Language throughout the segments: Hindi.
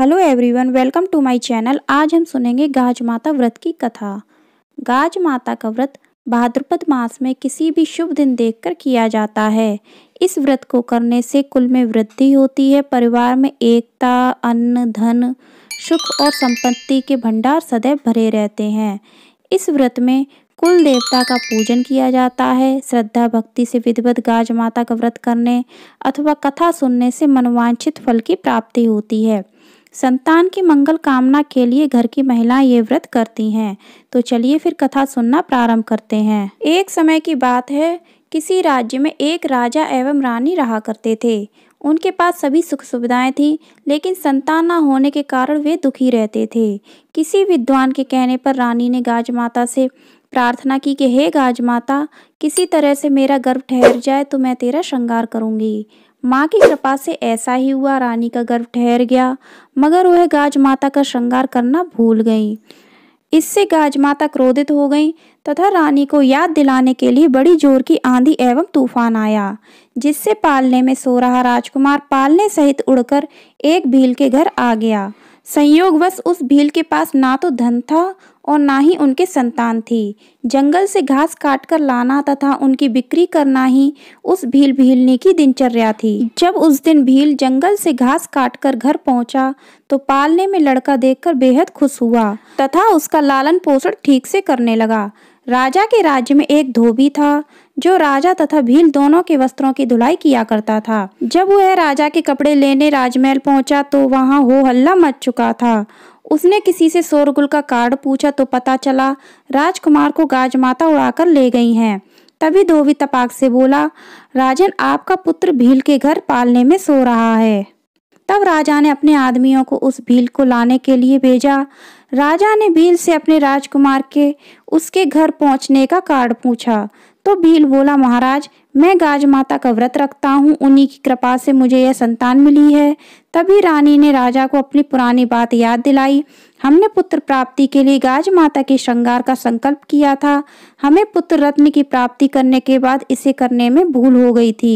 hello everyone welcome to my channel आज हम सुनेंगे गाज माता व्रत की कथा गाज माता का व्रत भाद्रपद मास में किसी भी शुभ दिन देखकर किया जाता है इस व्रत को करने से कुल में वृद्धि होती है परिवार में एकता अन्न धन सुख और संपत्ति के भंडार सदैव भरे रहते हैं इस व्रत में कुल देवता का पूजन किया जाता है श्रद्धा भक्ति से विधिवत गाज माता का व्रत करने अथवा कथा सुनने से मनवांछित फल की प्राप्ति होती है संतान की मंगल कामना के लिए घर की महिलाएं ये व्रत करती हैं तो चलिए फिर कथा सुनना प्रारंभ करते हैं एक समय की बात है किसी राज्य में एक राजा एवं रानी रहा करते थे उनके पास सभी सुख सुविधाएं थीं लेकिन संतान न होने के कारण वे दुखी रहते थे किसी विद्वान के कहने पर रानी ने गाज माता से प्रार्थना की कि हे गाज माता किसी तरह से मेरा गर्भ ठहर जाए तो मैं तेरा श्रृंगार करूंगी माँ की कृपा से ऐसा ही हुआ रानी का गर्भ ठहर गया मगर वह गाज माता का श्रृंगार करना भूल गई इससे गाज माता क्रोधित हो गई तथा रानी को याद दिलाने के लिए बड़ी जोर की आंधी एवं तूफान आया जिससे पालने में सो रहा राजकुमार पालने सहित उड़कर एक भील के घर आ गया संयोगवश उस भील के पास ना तो धन था और ना ही उनके संतान थी जंगल से घास काट कर लाना तथा उनकी बिक्री करना ही उस भील भीलने की दिनचर्या थी जब उस दिन भील जंगल से घास काट कर घर पहुंचा तो पालने में लड़का देखकर बेहद खुश हुआ तथा उसका लालन पोषण ठीक से करने लगा राजा के राज्य में एक धोबी था जो राजा तथा भील दोनों के वस्त्रों की धुलाई किया करता था जब वह राजा के कपड़े लेने राजमहल पहुंचा तो वहां हो हल्ला मच चुका था उसने किसी से शोरगुल का कार्ड पूछा तो पता चला राजकुमार को गाजमाता उड़ाकर ले गई हैं तभी धोबी तपाक से बोला राजन आपका पुत्र भील के घर पालने में सो रहा है तब राजा ने अपने आदमियों को उस भील को लाने के लिए भेजा राजा ने भील से अपने राजकुमार के उसके घर पहुंचने का कार्ड पूछा तो भील बोला महाराज मैं गाज माता का व्रत रखता हूँ उन्हीं की कृपा से मुझे यह संतान मिली है तभी रानी ने राजा को अपनी पुरानी बात याद दिलाई हमने पुत्र प्राप्ति के लिए गाज माता के श्रृंगार का संकल्प किया था हमें पुत्र रत्न की प्राप्ति करने के बाद इसे करने में भूल हो गई थी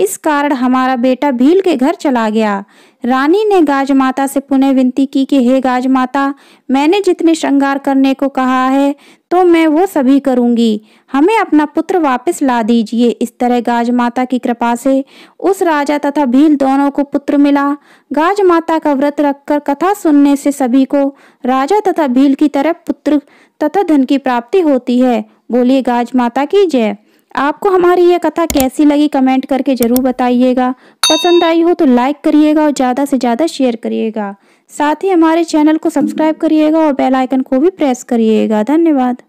इस कारण हमारा बेटा भील के घर चला गया रानी ने गाज माता से पुनः विनती की कि हे गाज माता मैंने जितने श्रृंगार करने को कहा है तो मैं वो सभी करूंगी हमें अपना पुत्र वापस ला दीजिए इस तरह गाज माता की कृपा से उस राजा तथा भील दोनों को पुत्र मिला गाज माता का व्रत रखकर कथा सुनने से सभी को राजा तथा भील की तरह पुत्र तथा धन की प्राप्ति होती है बोलिए गाज माता की जय आपको हमारी यह कथा कैसी लगी कमेंट करके ज़रूर बताइएगा पसंद आई हो तो लाइक करिएगा और ज़्यादा से ज़्यादा शेयर करिएगा साथ ही हमारे चैनल को सब्सक्राइब करिएगा और बेल आइकन को भी प्रेस करिएगा धन्यवाद